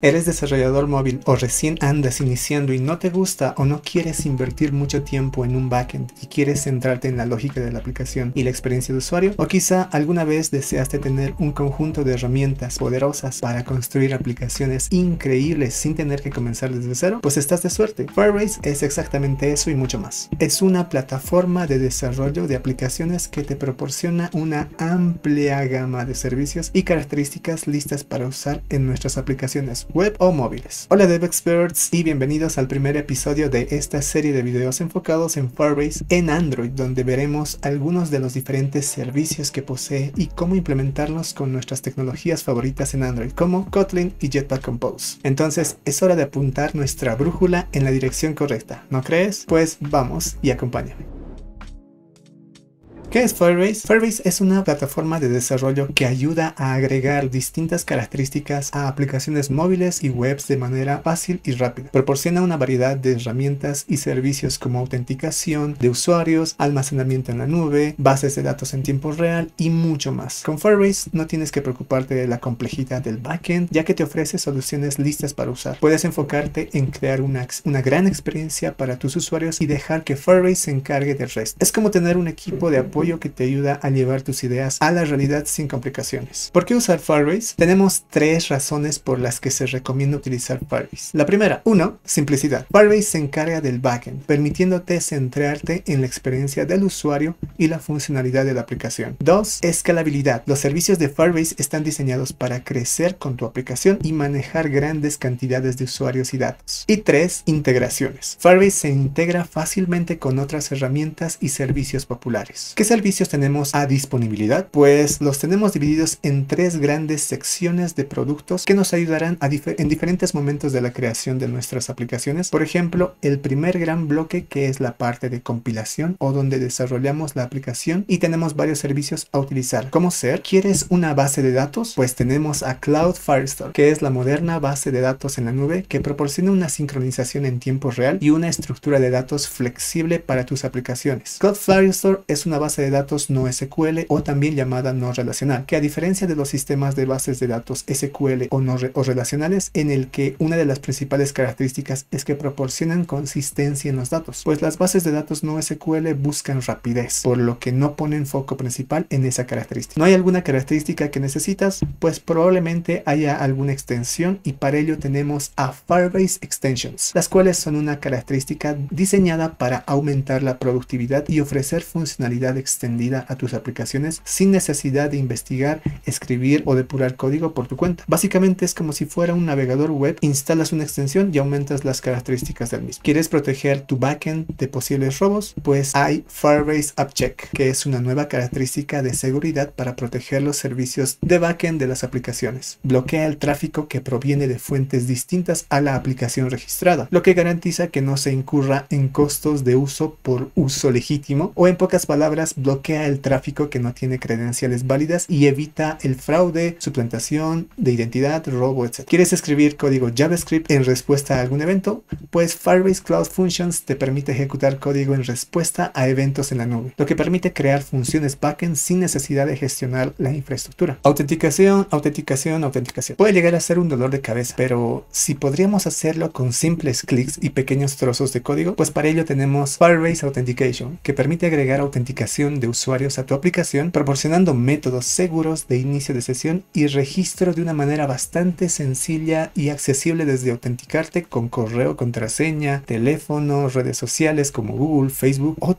¿Eres desarrollador móvil o recién andas iniciando y no te gusta o no quieres invertir mucho tiempo en un backend y quieres centrarte en la lógica de la aplicación y la experiencia de usuario? ¿O quizá alguna vez deseaste tener un conjunto de herramientas poderosas para construir aplicaciones increíbles sin tener que comenzar desde cero? Pues estás de suerte. Firebase es exactamente eso y mucho más. Es una plataforma de desarrollo de aplicaciones que te proporciona una amplia gama de servicios y características listas para usar en nuestras aplicaciones web o móviles. Hola DevExperts y bienvenidos al primer episodio de esta serie de videos enfocados en Firebase en Android, donde veremos algunos de los diferentes servicios que posee y cómo implementarlos con nuestras tecnologías favoritas en Android, como Kotlin y Jetpack Compose. Entonces es hora de apuntar nuestra brújula en la dirección correcta, ¿no crees? Pues vamos y acompáñame. ¿Qué es Firebase? Firebase es una plataforma de desarrollo que ayuda a agregar distintas características a aplicaciones móviles y webs de manera fácil y rápida. Proporciona una variedad de herramientas y servicios como autenticación de usuarios, almacenamiento en la nube, bases de datos en tiempo real y mucho más. Con Firebase no tienes que preocuparte de la complejidad del backend ya que te ofrece soluciones listas para usar. Puedes enfocarte en crear una, gran experiencia para tus usuarios y dejar que Firebase se encargue del resto. Es como tener un equipo de apoyo que te ayuda a llevar tus ideas a la realidad sin complicaciones. ¿Por qué usar Firebase? Tenemos tres razones por las que se recomienda utilizar Firebase. La primera, 1. Simplicidad. Firebase se encarga del backend, permitiéndote centrarte en la experiencia del usuario y la funcionalidad de la aplicación. 2. Escalabilidad. Los servicios de Firebase están diseñados para crecer con tu aplicación y manejar grandes cantidades de usuarios y datos. Y 3. Integraciones. Firebase se integra fácilmente con otras herramientas y servicios populares servicios tenemos a disponibilidad? Pues los tenemos divididos en tres grandes secciones de productos que nos ayudarán a en diferentes momentos de la creación de nuestras aplicaciones. Por ejemplo, el primer gran bloque que es la parte de compilación o donde desarrollamos la aplicación y tenemos varios servicios a utilizar. ¿Cómo ser? ¿Quieres una base de datos? Pues tenemos a Cloud Firestore, que es la moderna base de datos en la nube que proporciona una sincronización en tiempo real y una estructura de datos flexible para tus aplicaciones. Cloud Firestore es una base de datos no SQL o también llamada no relacional, que a diferencia de los sistemas de bases de datos SQL o, no o relacionales, en el que una de las principales características es que proporcionan consistencia en los datos, pues las bases de datos no SQL buscan rapidez, por lo que no ponen foco principal en esa característica. ¿No hay alguna característica que necesitas? Pues probablemente haya alguna extensión y para ello tenemos a Firebase Extensions, las cuales son una característica diseñada para aumentar la productividad y ofrecer funcionalidad extendida a tus aplicaciones sin necesidad de investigar, escribir o depurar código por tu cuenta. Básicamente es como si fuera un navegador web, instalas una extensión y aumentas las características del mismo. ¿Quieres proteger tu backend de posibles robos? Pues hay Firebase Check, que es una nueva característica de seguridad para proteger los servicios de backend de las aplicaciones. Bloquea el tráfico que proviene de fuentes distintas a la aplicación registrada, lo que garantiza que no se incurra en costos de uso por uso legítimo o en pocas palabras bloquea el tráfico que no tiene credenciales válidas y evita el fraude, suplantación de identidad, robo, etc. ¿Quieres escribir código JavaScript en respuesta a algún evento? Pues Firebase Cloud Functions te permite ejecutar código en respuesta a eventos en la nube, lo que permite crear funciones backend sin necesidad de gestionar la infraestructura. Autenticación, autenticación, autenticación. Puede llegar a ser un dolor de cabeza, pero si podríamos hacerlo con simples clics y pequeños trozos de código, pues para ello tenemos Firebase Authentication, que permite agregar autenticación de usuarios a tu aplicación proporcionando métodos seguros de inicio de sesión y registro de una manera bastante sencilla y accesible desde autenticarte con correo, contraseña, teléfono, redes sociales como Google, Facebook o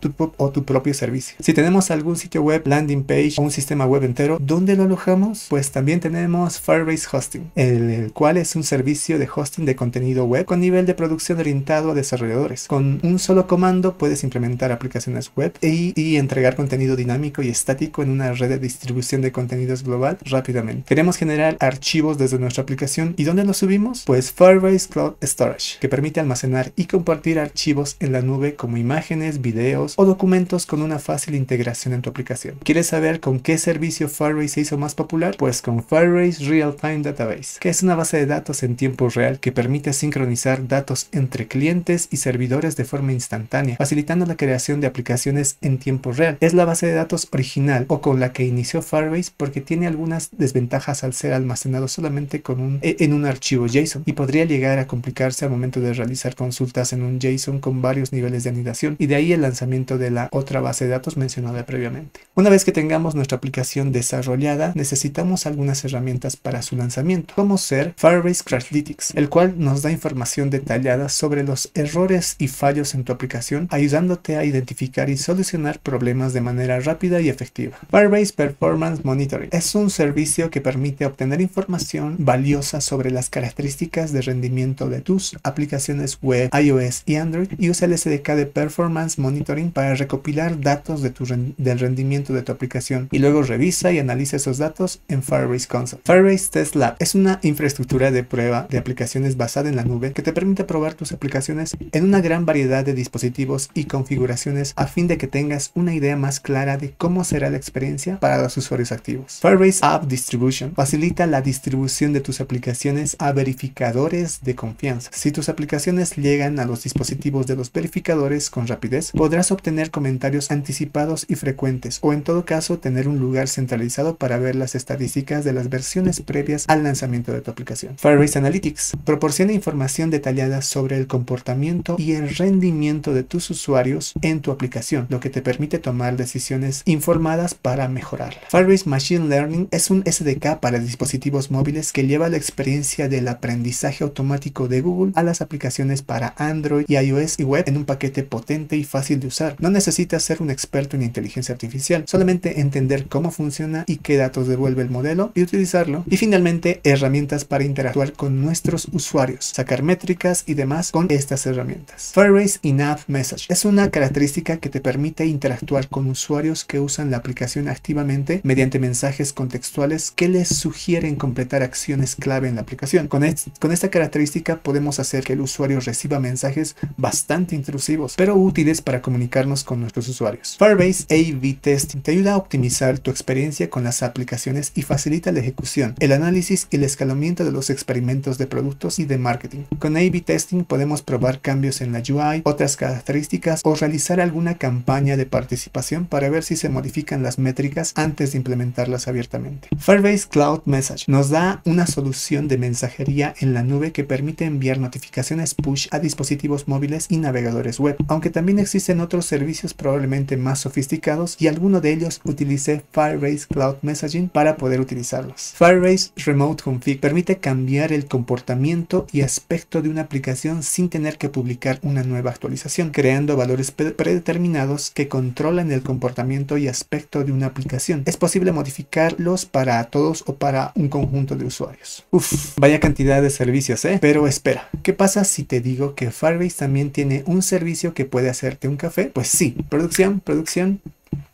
tu, propio servicio. Si tenemos algún sitio web, landing page o un sistema web entero, ¿dónde lo alojamos? Pues también tenemos Firebase Hosting, el, cual es un servicio de hosting de contenido web con nivel de producción orientado a desarrolladores. Con un solo comando puedes implementar aplicaciones web e y entregar contenido dinámico y estático en una red de distribución de contenidos global rápidamente. Queremos generar archivos desde nuestra aplicación. ¿Y dónde los subimos? Pues Firebase Cloud Storage, que permite almacenar y compartir archivos en la nube como imágenes, videos o documentos con una fácil integración en tu aplicación. ¿Quieres saber con qué servicio Firebase se hizo más popular? Pues con Firebase Real Time Database, que es una base de datos en tiempo real que permite sincronizar datos entre clientes y servidores de forma instantánea, facilitando la creación de aplicaciones en tiempo real es la base de datos original o con la que inició Firebase porque tiene algunas desventajas al ser almacenado solamente e, en un archivo JSON y podría llegar a complicarse al momento de realizar consultas en un JSON con varios niveles de anidación y de ahí el lanzamiento de la otra base de datos mencionada previamente. Una vez que tengamos nuestra aplicación desarrollada, necesitamos algunas herramientas para su lanzamiento, como ser Firebase Crashlytics, el cual nos da información detallada sobre los errores y fallos en tu aplicación, ayudándote a identificar y solucionar problemas de manera rápida y efectiva. Firebase Performance Monitoring es un servicio que permite obtener información valiosa sobre las características de rendimiento de tus aplicaciones web, iOS y Android y usa el SDK de Performance Monitoring para recopilar datos del rendimiento de tu aplicación y luego revisa y analiza esos datos en Firebase Console. Firebase Test Lab es una infraestructura de prueba de aplicaciones basada en la nube que te permite probar tus aplicaciones en una gran variedad de dispositivos y configuraciones a fin de que tengas una idea más clara de cómo será la experiencia para los usuarios activos. Firebase App Distribution facilita la distribución de tus aplicaciones a verificadores de confianza. Si tus aplicaciones llegan a los dispositivos de los verificadores con rapidez, podrás obtener comentarios anticipados y frecuentes, o en todo caso tener un lugar centralizado para ver las estadísticas de las versiones previas al lanzamiento de tu aplicación. Firebase Analytics proporciona información detallada sobre el comportamiento y el rendimiento de tus usuarios en tu aplicación, lo que te permite tomar decisiones informadas para mejorarla. Firebase Machine Learning es un SDK para dispositivos móviles que lleva la experiencia del aprendizaje automático de Google a las aplicaciones para Android y iOS y web en un paquete potente y fácil de usar. No necesitas ser un experto en inteligencia artificial, solamente entender cómo funciona y qué datos devuelve el modelo y utilizarlo. Y finalmente, herramientas para interactuar con nuestros usuarios, sacar métricas y demás con estas herramientas. Firebase In-App Message es una característica que te permite interactuar con con usuarios que usan la aplicación activamente mediante mensajes contextuales que les sugieren completar acciones clave en la aplicación. Con, con esta característica podemos hacer que el usuario reciba mensajes bastante intrusivos, pero útiles para comunicarnos con nuestros usuarios. Firebase A-B Testing te ayuda a optimizar tu experiencia con las aplicaciones y facilita la ejecución, el análisis y el escalamiento de los experimentos de productos y de marketing. Con A-B Testing podemos probar cambios en la UI, otras características o realizar alguna campaña de participación para ver si se modifican las métricas antes de implementarlas abiertamente. Firebase Cloud Message nos da una solución de mensajería en la nube que permite enviar notificaciones push a dispositivos móviles y navegadores web, aunque también existen otros servicios probablemente más sofisticados y alguno de ellos utilice Firebase Cloud Messaging para poder utilizarlos. Firebase Remote Config permite cambiar el comportamiento y aspecto de una aplicación sin tener que publicar una nueva actualización, creando valores predeterminados que controlan el comportamiento y aspecto de una aplicación. Es posible modificarlos para todos o para un conjunto de usuarios. Uf, vaya cantidad de servicios, ¿eh? Pero espera, ¿qué pasa si te digo que Firebase también tiene un servicio que puede hacerte un café? Pues sí, producción, producción.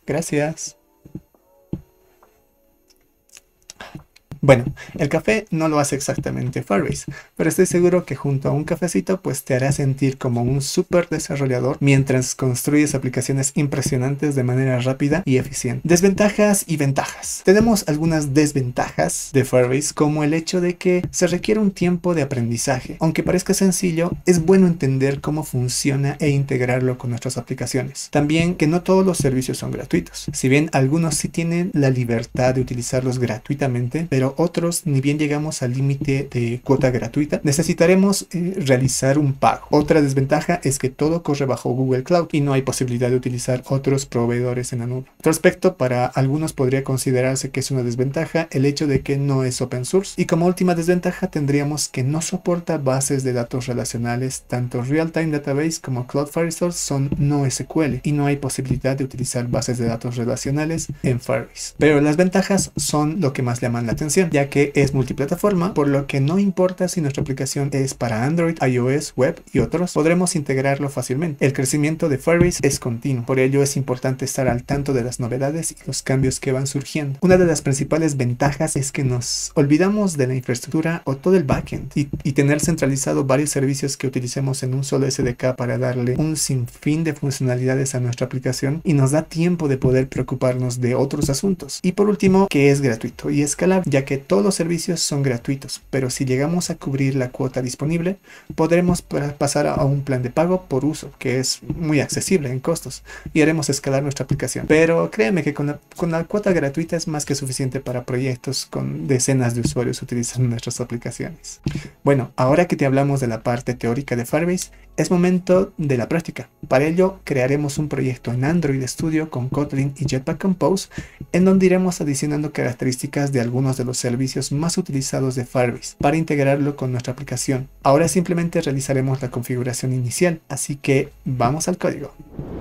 Gracias. Bueno, el café no lo hace exactamente Firebase, pero estoy seguro que junto a un cafecito pues te hará sentir como un súper desarrollador mientras construyes aplicaciones impresionantes de manera rápida y eficiente. Desventajas y ventajas. Tenemos algunas desventajas de Firebase como el hecho de que se requiere un tiempo de aprendizaje. Aunque parezca sencillo, es bueno entender cómo funciona e integrarlo con nuestras aplicaciones. También que no todos los servicios son gratuitos. Si bien algunos sí tienen la libertad de utilizarlos gratuitamente, pero otros, ni bien llegamos al límite de cuota gratuita, necesitaremos eh, realizar un pago. Otra desventaja es que todo corre bajo Google Cloud y no hay posibilidad de utilizar otros proveedores en la nube. Respecto, para algunos podría considerarse que es una desventaja el hecho de que no es open source. Y como última desventaja tendríamos que no soporta bases de datos relacionales, tanto Real-Time Database como Cloud Firestore son no SQL y no hay posibilidad de utilizar bases de datos relacionales en Firebase. Pero las ventajas son lo que más llaman la atención ya que es multiplataforma, por lo que no importa si nuestra aplicación es para Android, iOS, web y otros, podremos integrarlo fácilmente. El crecimiento de Firebase es continuo, por ello es importante estar al tanto de las novedades y los cambios que van surgiendo. Una de las principales ventajas es que nos olvidamos de la infraestructura o todo el backend y, tener centralizado varios servicios que utilicemos en un solo SDK para darle un sinfín de funcionalidades a nuestra aplicación y nos da tiempo de poder preocuparnos de otros asuntos. Y por último, que es gratuito y escalable, que todos los servicios son gratuitos, pero si llegamos a cubrir la cuota disponible, podremos pasar a un plan de pago por uso, que es muy accesible en costos, y haremos escalar nuestra aplicación. Pero créeme que con la, con la cuota gratuita es más que suficiente para proyectos con decenas de usuarios utilizando nuestras aplicaciones. Bueno, ahora que te hablamos de la parte teórica de Firebase, es momento de la práctica. Para ello, crearemos un proyecto en Android Studio con Kotlin y Jetpack Compose, en donde iremos adicionando características de algunos de los servicios más utilizados de Firebase para integrarlo con nuestra aplicación. Ahora simplemente realizaremos la configuración inicial, así que vamos al código.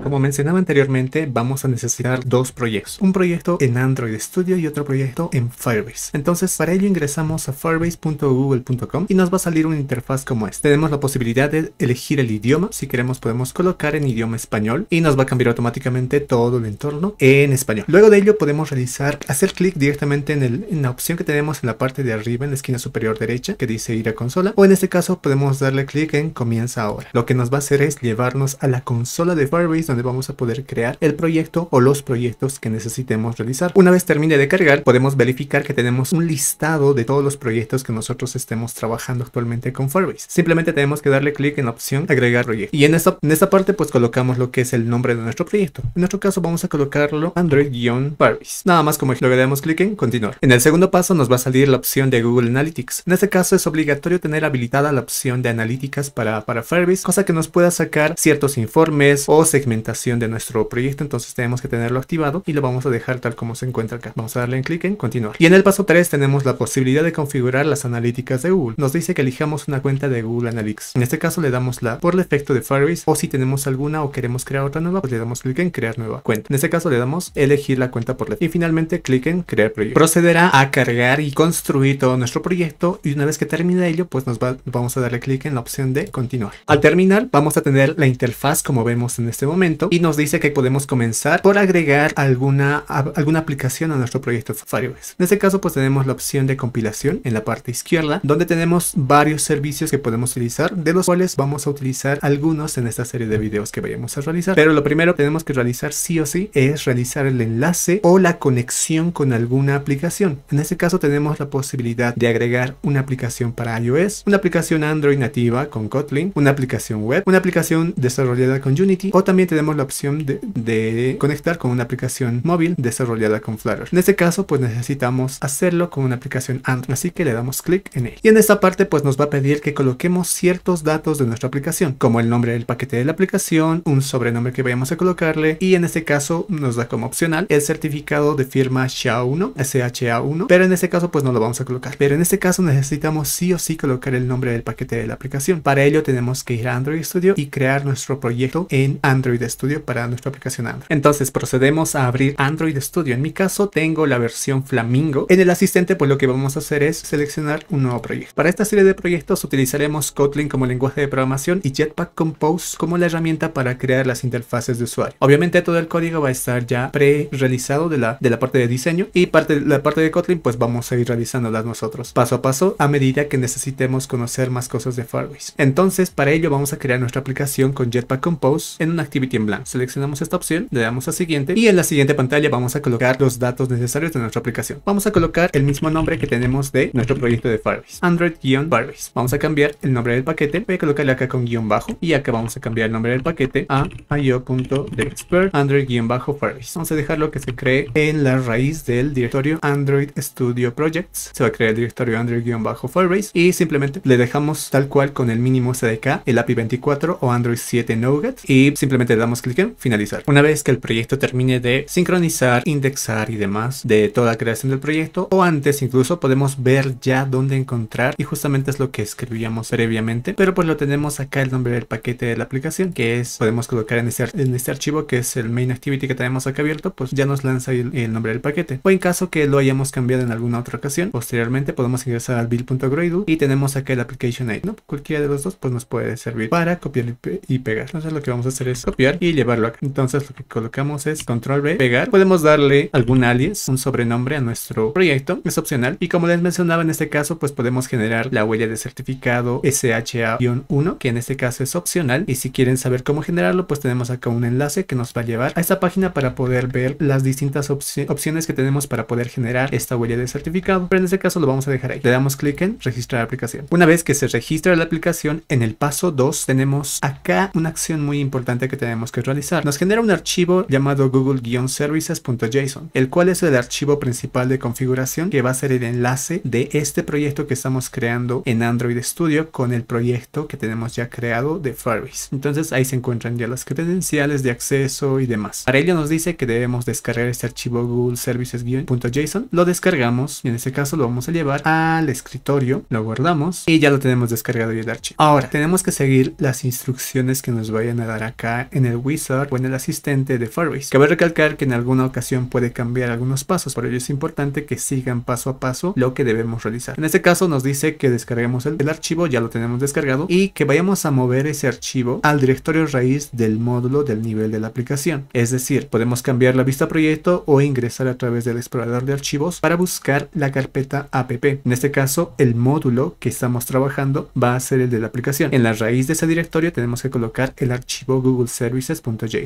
Como mencionaba anteriormente, vamos a necesitar dos proyectos. Un proyecto en Android Studio y otro proyecto en Firebase. Entonces, para ello ingresamos a firebase.google.com y nos va a salir una interfaz como esta. Tenemos la posibilidad de elegir el idioma. Si queremos podemos colocar en idioma español y nos va a cambiar automáticamente todo el entorno en español. Luego de ello podemos realizar, hacer clic directamente en, en la opción que tenemos en la parte de arriba en la esquina superior derecha que dice ir a consola o en este caso podemos darle clic en comienza ahora. Lo que nos va a hacer es llevarnos a la consola de Firebase donde vamos a poder crear el proyecto o los proyectos que necesitemos realizar. Una vez termine de cargar, podemos verificar que tenemos un listado de todos los proyectos que nosotros estemos trabajando actualmente con Firebase. Simplemente tenemos que darle clic en la opción agregar proyecto. Y en esta, en esta parte pues colocamos lo que es el nombre de nuestro proyecto. En nuestro caso vamos a colocarlo Android-Firebase. Nada más como lo le damos clic en continuar. En el segundo paso nos va a salir la opción de Google Analytics. En este caso es obligatorio tener habilitada la opción de analíticas para, para Firebase, cosa que nos pueda sacar ciertos informes o segmentos de nuestro proyecto, entonces tenemos que tenerlo activado y lo vamos a dejar tal como se encuentra acá. Vamos a darle en clic en continuar. Y en el paso 3 tenemos la posibilidad de configurar las analíticas de Google. Nos dice que elijamos una cuenta de Google Analytics. En este caso le damos la por defecto de Firebase o si tenemos alguna o queremos crear otra nueva, pues le damos clic en crear nueva cuenta. En este caso le damos elegir la cuenta por defecto y finalmente clic en crear proyecto. Procederá a cargar y construir todo nuestro proyecto y una vez que termine ello, pues nos va, vamos a darle clic en la opción de continuar. Al terminar vamos a tener la interfaz como vemos en este momento y nos dice que podemos comenzar por agregar alguna, alguna aplicación a nuestro proyecto Firebase. En este caso pues tenemos la opción de compilación en la parte izquierda donde tenemos varios servicios que podemos utilizar de los cuales vamos a utilizar algunos en esta serie de videos que vayamos a realizar. Pero lo primero que tenemos que realizar sí o sí es realizar el enlace o la conexión con alguna aplicación. En este caso tenemos la posibilidad de agregar una aplicación para iOS, una aplicación Android nativa con Kotlin, una aplicación web, una aplicación desarrollada con Unity o también tenemos tenemos la opción de, conectar con una aplicación móvil desarrollada con Flutter. En este caso, pues necesitamos hacerlo con una aplicación Android, así que le damos clic en él. Y en esta parte, pues nos va a pedir que coloquemos ciertos datos de nuestra aplicación, como el nombre del paquete de la aplicación, un sobrenombre que vayamos a colocarle, y en este caso nos da como opcional el certificado de firma SHA-1, SHA-1, pero en este caso, pues no lo vamos a colocar. Pero en este caso necesitamos sí o sí colocar el nombre del paquete de la aplicación. Para ello tenemos que ir a Android Studio y crear nuestro proyecto en Android Estudio para nuestra aplicación Android. Entonces procedemos a abrir Android Studio. En mi caso tengo la versión Flamingo. En el asistente pues lo que vamos a hacer es seleccionar un nuevo proyecto. Para esta serie de proyectos utilizaremos Kotlin como lenguaje de programación y Jetpack Compose como la herramienta para crear las interfaces de usuario. Obviamente todo el código va a estar ya pre-realizado de la, de la parte de diseño y parte, la parte de Kotlin pues vamos a ir realizándolas nosotros paso a paso a medida que necesitemos conocer más cosas de Firebase Entonces para ello vamos a crear nuestra aplicación con Jetpack Compose en un activity en blanco. Seleccionamos esta opción, le damos a siguiente y en la siguiente pantalla vamos a colocar los datos necesarios de nuestra aplicación. Vamos a colocar el mismo nombre que tenemos de nuestro proyecto de Firebase, Android-Firebase. Vamos a cambiar el nombre del paquete, voy a colocarle acá con guión bajo y acá vamos a cambiar el nombre del paquete a IO.dexpert android-firebase. Vamos a dejarlo que se cree en la raíz del directorio Android Studio Projects. Se va a crear el directorio android-firebase y simplemente le dejamos tal cual con el mínimo SDK, el API 24 o Android 7 Nougat y simplemente le damos clic en finalizar. Una vez que el proyecto termine de sincronizar, indexar y demás de toda la creación del proyecto o antes incluso podemos ver ya dónde encontrar y justamente es lo que escribíamos previamente, pero pues lo tenemos acá el nombre del paquete de la aplicación que es, podemos colocar en este, en este archivo que es el main activity que tenemos acá abierto, pues ya nos lanza el, nombre del paquete. O en caso que lo hayamos cambiado en alguna otra ocasión, posteriormente podemos ingresar al build.gradle y tenemos acá el application aid, ¿no? Cualquiera de los dos pues nos puede servir para copiar y pegar. Entonces lo que vamos a hacer es copiar y llevarlo acá. Entonces lo que colocamos es control B, pegar. Podemos darle algún alias, un sobrenombre a nuestro proyecto, es opcional. Y como les mencionaba en este caso, pues podemos generar la huella de certificado SHA-1, que en este caso es opcional. Y si quieren saber cómo generarlo, pues tenemos acá un enlace que nos va a llevar a esta página para poder ver las distintas opciones que tenemos para poder generar esta huella de certificado. Pero en este caso lo vamos a dejar ahí. Le damos clic en registrar aplicación. Una vez que se registra la aplicación, en el paso 2 tenemos acá una acción muy importante que tenemos que realizar. Nos genera un archivo llamado google-services.json, el cual es el archivo principal de configuración que va a ser el enlace de este proyecto que estamos creando en Android Studio con el proyecto que tenemos ya creado de Firebase. Entonces ahí se encuentran ya las credenciales de acceso y demás. Para ello nos dice que debemos descargar este archivo google servicesjson Lo descargamos y en ese caso lo vamos a llevar al escritorio, lo guardamos y ya lo tenemos descargado y el archivo. Ahora tenemos que seguir las instrucciones que nos vayan a dar acá en el wizard o en el asistente de firebase Cabe recalcar que en alguna ocasión puede cambiar algunos pasos, por ello es importante que sigan paso a paso lo que debemos realizar. En este caso nos dice que descarguemos el, el archivo, ya lo tenemos descargado, y que vayamos a mover ese archivo al directorio raíz del módulo del nivel de la aplicación. Es decir, podemos cambiar la vista proyecto o ingresar a través del explorador de archivos para buscar la carpeta app. En este caso, el módulo que estamos trabajando va a ser el de la aplicación. En la raíz de ese directorio tenemos que colocar el archivo Google Service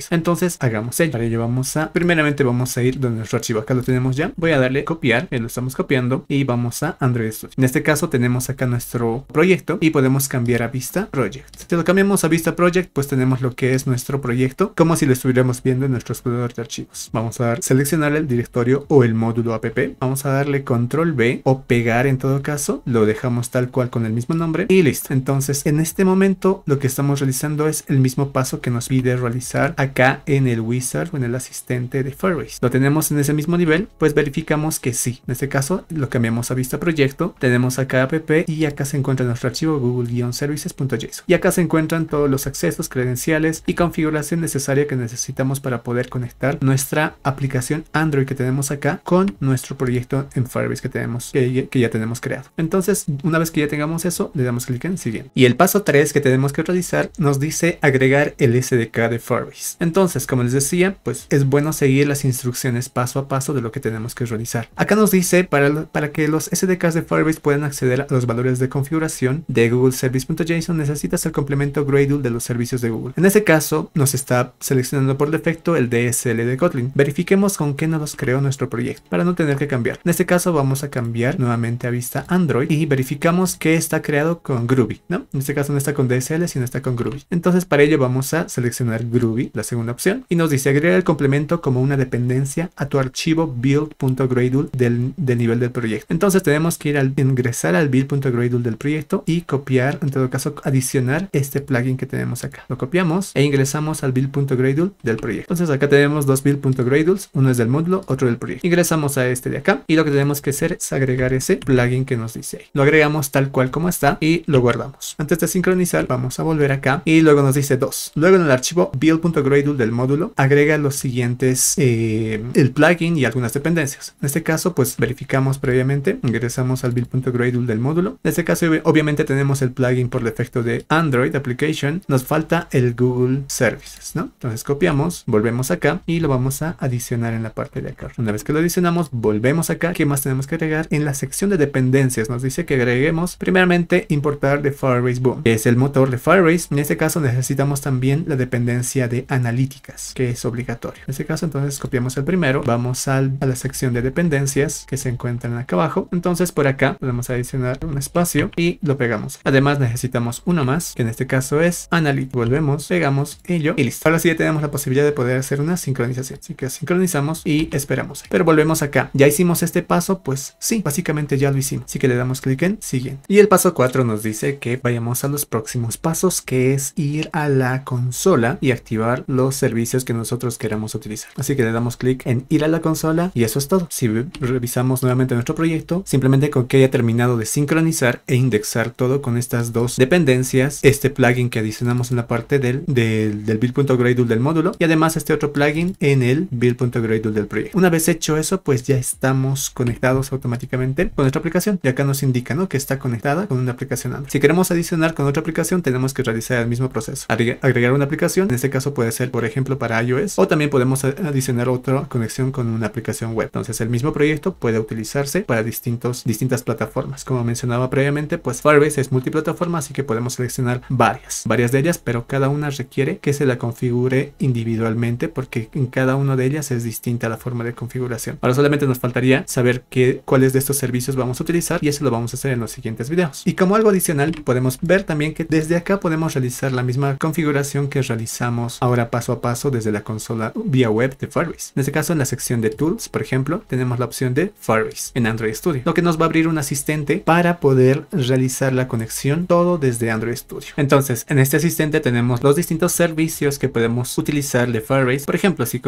entonces hagamos ello. Para ello vamos a, primeramente vamos a ir donde nuestro archivo, acá lo tenemos ya. Voy a darle copiar, eh, lo estamos copiando y vamos a Android Studio. En este caso tenemos acá nuestro proyecto y podemos cambiar a Vista Project. Si lo cambiamos a Vista Project, pues tenemos lo que es nuestro proyecto, como si lo estuviéramos viendo en nuestro explorador de archivos. Vamos a dar, seleccionar el directorio o el módulo app. Vamos a darle control B o pegar en todo caso. Lo dejamos tal cual con el mismo nombre y listo. Entonces, en este momento lo que estamos realizando es el mismo paso que nos pide realizar acá en el wizard o en el asistente de Firebase. Lo tenemos en ese mismo nivel, pues verificamos que sí. En este caso lo cambiamos a vista proyecto, tenemos acá app y acá se encuentra nuestro archivo google-services.json. Y acá se encuentran todos los accesos, credenciales y configuración necesaria que necesitamos para poder conectar nuestra aplicación Android que tenemos acá con nuestro proyecto en Firebase que tenemos que, que ya tenemos creado. Entonces, una vez que ya tengamos eso, le damos clic en siguiente. Y el paso 3 que tenemos que realizar nos dice agregar el SDK de Firebase, Entonces, como les decía, pues es bueno seguir las instrucciones paso a paso de lo que tenemos que realizar. Acá nos dice para, para que los SDKs de Firebase puedan acceder a los valores de configuración de Google Service.json necesitas el complemento Gradle de los servicios de Google. En este caso, nos está seleccionando por defecto el DSL de Kotlin. Verifiquemos con qué nos los creó nuestro proyecto para no tener que cambiar. En este caso vamos a cambiar nuevamente a vista Android y verificamos que está creado con Groovy, ¿no? En este caso no está con DSL, sino está con Groovy. Entonces para ello vamos a seleccionar Groovy, la segunda opción, y nos dice agregar el complemento como una dependencia a tu archivo build.gradle del, nivel del proyecto. Entonces tenemos que ir al ingresar al build.gradle del proyecto y copiar, en todo caso, adicionar este plugin que tenemos acá. Lo copiamos e ingresamos al build.gradle del proyecto. Entonces acá tenemos dos build.gradles, uno es del módulo, otro del proyecto. Ingresamos a este de acá y lo que tenemos que hacer es agregar ese plugin que nos dice ahí. Lo agregamos tal cual como está y lo guardamos. Antes de sincronizar, vamos a volver acá y luego nos dice dos, Luego en el archivo build.gradle del módulo agrega los siguientes, eh, el plugin y algunas dependencias. En este caso, pues verificamos previamente, ingresamos al build.gradle del módulo. En este caso, obviamente tenemos el plugin por defecto de Android Application. Nos falta el Google Services, ¿no? Entonces copiamos, volvemos acá y lo vamos a adicionar en la parte de acá. Una vez que lo adicionamos, volvemos acá. ¿Qué más tenemos que agregar? En la sección de dependencias nos dice que agreguemos primeramente importar de Firebase Boom, que es el motor de Firebase. En este caso necesitamos también la dependencia de analíticas, que es obligatorio. En este caso, entonces copiamos el primero, vamos al, a la sección de dependencias que se encuentran acá abajo. Entonces, por acá podemos adicionar un espacio y lo pegamos. Además, necesitamos uno más, que en este caso es analítica Volvemos, pegamos ello y listo. Ahora sí ya tenemos la posibilidad de poder hacer una sincronización. Así que sincronizamos y esperamos. Pero volvemos acá. ¿Ya hicimos este paso? Pues sí, básicamente ya lo hicimos. Así que le damos clic en siguiente. Y el paso 4 nos dice que vayamos a los próximos pasos, que es ir a la consola y activar los servicios que nosotros queramos utilizar. Así que le damos clic en ir a la consola y eso es todo. Si revisamos nuevamente nuestro proyecto, simplemente con que haya terminado de sincronizar e indexar todo con estas dos dependencias, este plugin que adicionamos en la parte del, del, del build.gradle del módulo y además este otro plugin en el build.gradle del proyecto. Una vez hecho eso, pues ya estamos conectados automáticamente con nuestra aplicación y acá nos indica ¿no? que está conectada con una aplicación. Si queremos adicionar con otra aplicación, tenemos que realizar el mismo proceso. Agregar una aplicación, este caso puede ser, por ejemplo, para iOS o también podemos eh, adicionar otra conexión con una aplicación web. Entonces, el mismo proyecto puede utilizarse para distintos, distintas plataformas. Como mencionaba previamente, pues Firebase es multiplataforma, así que podemos seleccionar varias, varias de ellas, pero cada una requiere que se la configure individualmente porque en cada una de ellas es distinta la forma de configuración. Ahora solamente nos faltaría saber qué, cuáles de estos servicios vamos a utilizar y eso lo vamos a hacer en los siguientes videos. Y como algo adicional, podemos ver también que desde acá podemos realizar la misma configuración que realizamos ahora paso a paso desde la consola vía web de Firebase. En este caso, en la sección de Tools, por ejemplo, tenemos la opción de Firebase en Android Studio, lo que nos va a abrir un asistente para poder realizar la conexión todo desde Android Studio. Entonces, en este asistente tenemos los distintos servicios que podemos utilizar de Firebase. Por ejemplo, si,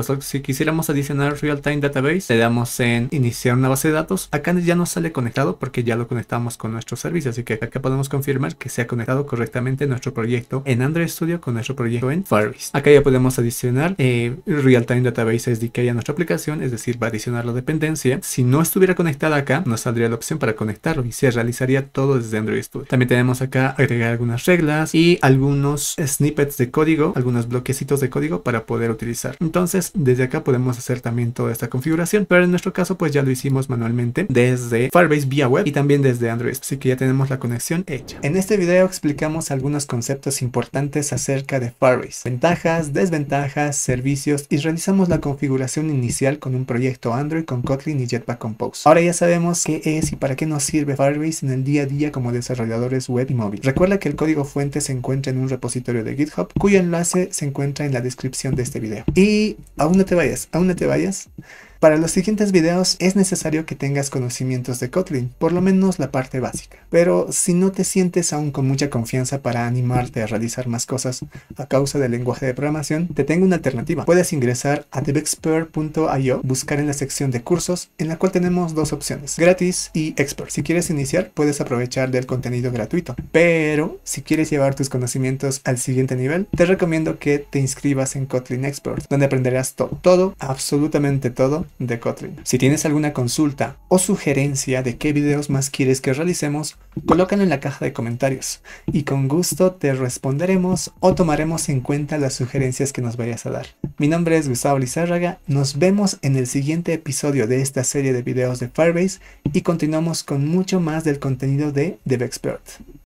quisiéramos adicionar Real Time Database, le damos en iniciar una base de datos. Acá ya no sale conectado porque ya lo conectamos con nuestro servicio, así que acá podemos confirmar que se ha conectado correctamente nuestro proyecto en Android Studio con nuestro proyecto en Firebase. Acá ya podemos adicionar eh, Real Time Database SDK a nuestra aplicación, es decir, va a adicionar la dependencia. Si no estuviera conectada acá, nos saldría la opción para conectarlo y se realizaría todo desde Android Studio. También tenemos acá agregar algunas reglas y algunos snippets de código, algunos bloquecitos de código para poder utilizar. Entonces, desde acá podemos hacer también toda esta configuración, pero en nuestro caso pues ya lo hicimos manualmente desde Firebase vía web y también desde Android, así que ya tenemos la conexión hecha. En este video explicamos algunos conceptos importantes acerca de Firebase ventajas, desventajas, servicios y realizamos la configuración inicial con un proyecto Android con Kotlin y Jetpack Compose. Ahora ya sabemos qué es y para qué nos sirve Firebase en el día a día como desarrolladores web y móvil. Recuerda que el código fuente se encuentra en un repositorio de GitHub cuyo enlace se encuentra en la descripción de este video. Y aún no te vayas, aún no te vayas. Para los siguientes videos es necesario que tengas conocimientos de Kotlin, por lo menos la parte básica. Pero si no te sientes aún con mucha confianza para animarte a realizar más cosas a causa del lenguaje de programación, te tengo una alternativa. Puedes ingresar a devexpert.io, buscar en la sección de cursos, en la cual tenemos dos opciones, gratis y expert. Si quieres iniciar, puedes aprovechar del contenido gratuito. Pero si quieres llevar tus conocimientos al siguiente nivel, te recomiendo que te inscribas en Kotlin Expert, donde aprenderás todo, todo, absolutamente todo de Kotlin. Si tienes alguna consulta o sugerencia de qué videos más quieres que realicemos, colócalo en la caja de comentarios y con gusto te responderemos o tomaremos en cuenta las sugerencias que nos vayas a dar. Mi nombre es Gustavo Lizárraga, nos vemos en el siguiente episodio de esta serie de videos de Firebase y continuamos con mucho más del contenido de DevExpert.